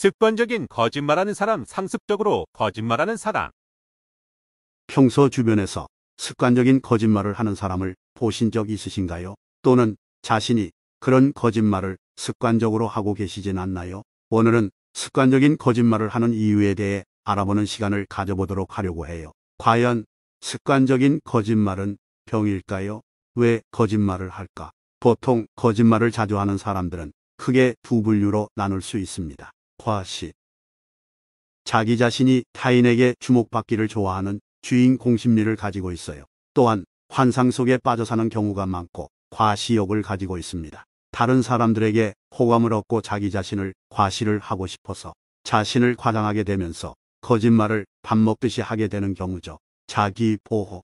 습관적인 거짓말하는 사람 상습적으로 거짓말하는 사람 평소 주변에서 습관적인 거짓말을 하는 사람을 보신 적 있으신가요? 또는 자신이 그런 거짓말을 습관적으로 하고 계시진 않나요? 오늘은 습관적인 거짓말을 하는 이유에 대해 알아보는 시간을 가져보도록 하려고 해요. 과연 습관적인 거짓말은 병일까요? 왜 거짓말을 할까? 보통 거짓말을 자주 하는 사람들은 크게 두 분류로 나눌 수 있습니다. 과시 자기 자신이 타인에게 주목받기를 좋아하는 주인공 심리를 가지고 있어요. 또한 환상 속에 빠져 사는 경우가 많고 과시욕을 가지고 있습니다. 다른 사람들에게 호감을 얻고 자기 자신을 과시를 하고 싶어서 자신을 과장하게 되면서 거짓말을 밥 먹듯이 하게 되는 경우죠. 자기 보호.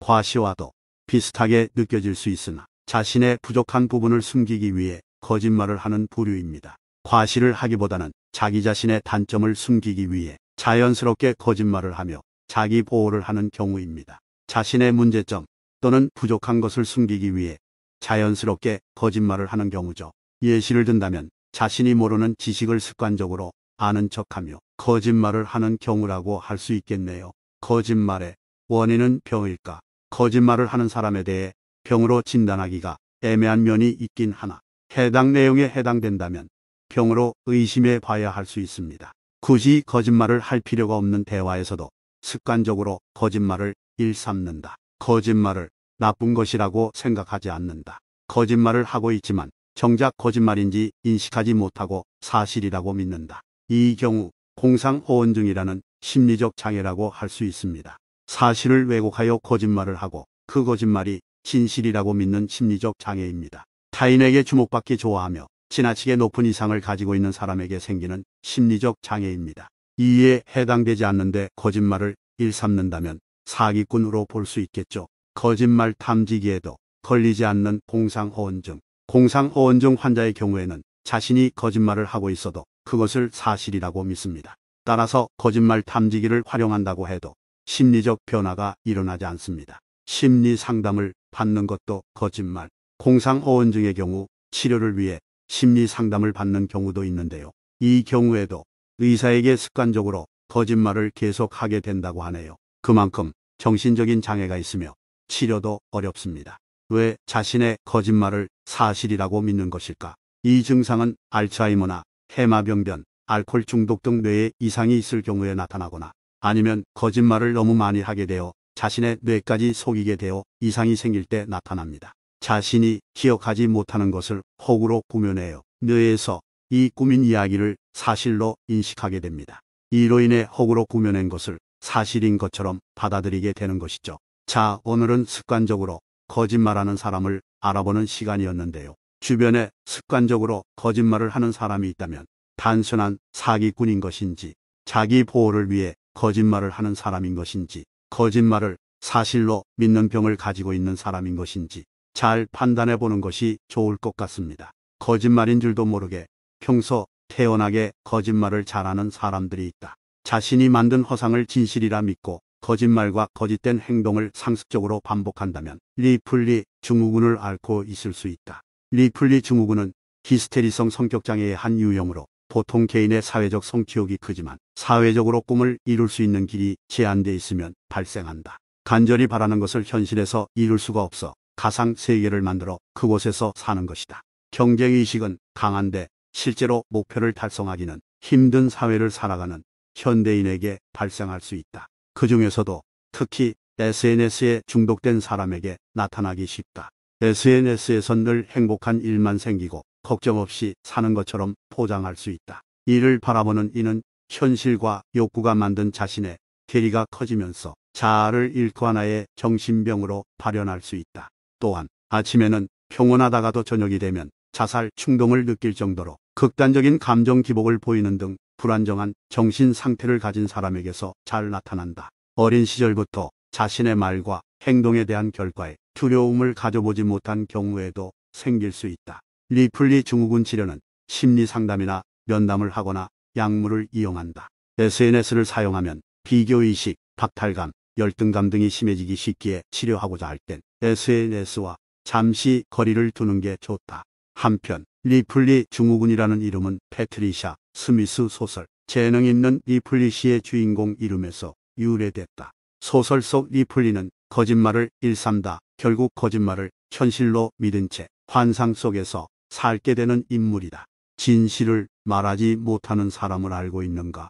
과시와도 비슷하게 느껴질 수 있으나 자신의 부족한 부분을 숨기기 위해 거짓말을 하는 부류입니다. 과시를 하기보다는 자기 자신의 단점을 숨기기 위해 자연스럽게 거짓말을 하며 자기 보호를 하는 경우입니다. 자신의 문제점 또는 부족한 것을 숨기기 위해 자연스럽게 거짓말을 하는 경우죠. 예시를 든다면 자신이 모르는 지식을 습관적으로 아는 척하며 거짓말을 하는 경우라고 할 수 있겠네요. 거짓말의 원인은 병일까? 거짓말을 하는 사람에 대해 병으로 진단하기가 애매한 면이 있긴 하나 해당 내용에 해당된다면 병으로 의심해 봐야 할 수 있습니다. 굳이 거짓말을 할 필요가 없는 대화에서도 습관적으로 거짓말을 일삼는다. 거짓말을 나쁜 것이라고 생각하지 않는다. 거짓말을 하고 있지만 정작 거짓말인지 인식하지 못하고 사실이라고 믿는다. 이 경우 공상호원 증이라는 심리적 장애라고 할 수 있습니다. 사실을 왜곡하여 거짓말을 하고 그 거짓말이 진실이라고 믿는 심리적 장애입니다. 타인에게 주목받기 좋아하며 지나치게 높은 이상을 가지고 있는 사람에게 생기는 심리적 장애입니다. 이에 해당되지 않는데 거짓말을 일삼는다면 사기꾼으로 볼 수 있겠죠. 거짓말 탐지기에도 걸리지 않는 공상허언증. 공상허언증 환자의 경우에는 자신이 거짓말을 하고 있어도 그것을 사실이라고 믿습니다. 따라서 거짓말 탐지기를 활용한다고 해도 심리적 변화가 일어나지 않습니다. 심리 상담을 받는 것도 거짓말, 공상허언증의 경우 치료를 위해 심리 상담을 받는 경우도 있는데요. 이 경우에도 의사에게 습관적으로 거짓말을 계속하게 된다고 하네요. 그만큼 정신적인 장애가 있으며 치료도 어렵습니다. 왜 자신의 거짓말을 사실이라고 믿는 것일까? 이 증상은 알츠하이머나 해마병변, 알코올 중독 등 뇌에 이상이 있을 경우에 나타나거나 아니면 거짓말을 너무 많이 하게 되어 자신의 뇌까지 속이게 되어 이상이 생길 때 나타납니다. 자신이 기억하지 못하는 것을 허구로 꾸며내요 뇌에서 이 꾸민 이야기를 사실로 인식하게 됩니다. 이로 인해 허구로 꾸며낸 것을 사실인 것처럼 받아들이게 되는 것이죠. 자, 오늘은 습관적으로 거짓말하는 사람을 알아보는 시간이었는데요. 주변에 습관적으로 거짓말을 하는 사람이 있다면 단순한 사기꾼인 것인지 자기 보호를 위해 거짓말을 하는 사람인 것인지 거짓말을 사실로 믿는 병을 가지고 있는 사람인 것인지 잘 판단해 보는 것이 좋을 것 같습니다. 거짓말인 줄도 모르게 평소 태연하게 거짓말을 잘하는 사람들이 있다. 자신이 만든 허상을 진실이라 믿고 거짓말과 거짓된 행동을 상습적으로 반복한다면 리플리 증후군을 앓고 있을 수 있다. 리플리 증후군은 히스테리성 성격장애의 한 유형으로 보통 개인의 사회적 성취욕이 크지만 사회적으로 꿈을 이룰 수 있는 길이 제한돼 있으면 발생한다. 간절히 바라는 것을 현실에서 이룰 수가 없어 가상세계를 만들어 그곳에서 사는 것이다. 경쟁의식은 강한데 실제로 목표를 달성하기는 힘든 사회를 살아가는 현대인에게 발생할 수 있다. 그 중에서도 특히 SNS에 중독된 사람에게 나타나기 쉽다. SNS에선 늘 행복한 일만 생기고 걱정 없이 사는 것처럼 포장할 수 있다. 이를 바라보는 이는 현실과 욕구가 만든 자신의 괴리가 커지면서 자아를 잃고 하나의 정신병으로 발현할 수 있다. 또한 아침에는 평온하다가도 저녁이 되면 자살 충동을 느낄 정도로 극단적인 감정 기복을 보이는 등 불안정한 정신 상태를 가진 사람에게서 잘 나타난다. 어린 시절부터 자신의 말과 행동에 대한 결과에 두려움을 가져보지 못한 경우에도 생길 수 있다. 리플리 증후군 치료는 심리상담이나 면담을 하거나 약물을 이용한다. SNS를 사용하면 비교의식, 박탈감, 열등감 등이 심해지기 쉽기에 치료하고자 할 땐 SNS와 잠시 거리를 두는 게 좋다. 한편 리플리 증후군이라는 이름은 패트리샤 스미스 소설 재능 있는 리플리 시의 주인공 이름에서 유래됐다. 소설 속 리플리는 거짓말을 일삼다 결국 거짓말을 현실로 믿은 채 환상 속에서 살게 되는 인물이다. 진실을 말하지 못하는 사람을 알고 있는가?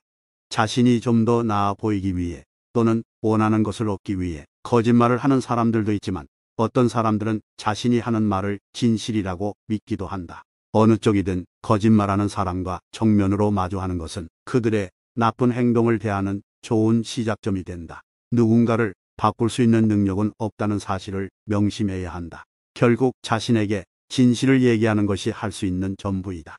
자신이 좀 더 나아 보이기 위해 또는 원하는 것을 얻기 위해 거짓말을 하는 사람들도 있지만 어떤 사람들은 자신이 하는 말을 진실이라고 믿기도 한다. 어느 쪽이든 거짓말하는 사람과 정면으로 마주하는 것은 그들의 나쁜 행동을 대하는 좋은 시작점이 된다. 누군가를 바꿀 수 있는 능력은 없다는 사실을 명심해야 한다. 결국 자신에게 진실을 얘기하는 것이 할 수 있는 전부이다.